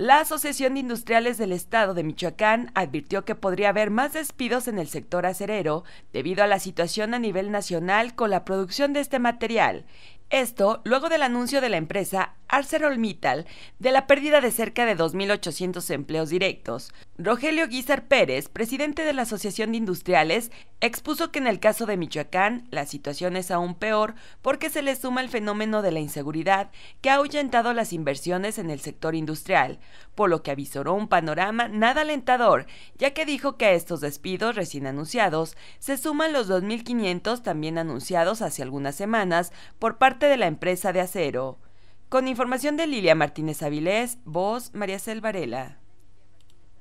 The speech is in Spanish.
La Asociación de Industriales del Estado de Michoacán advirtió que podría haber más despidos en el sector acerero debido a la situación a nivel nacional con la producción de este material. Esto luego del anuncio de la empresa ArcelorMittal de la pérdida de cerca de 2.800 empleos directos, Rogelio Guizar Pérez, presidente de la Asociación de Industriales, expuso que en el caso de Michoacán la situación es aún peor porque se le suma el fenómeno de la inseguridad que ha ahuyentado las inversiones en el sector industrial, por lo que avisoró un panorama nada alentador, ya que dijo que a estos despidos recién anunciados se suman los 2.500 también anunciados hace algunas semanas por parte de la empresa de acero. Con información de Lilia Martínez Avilés, voz María Cel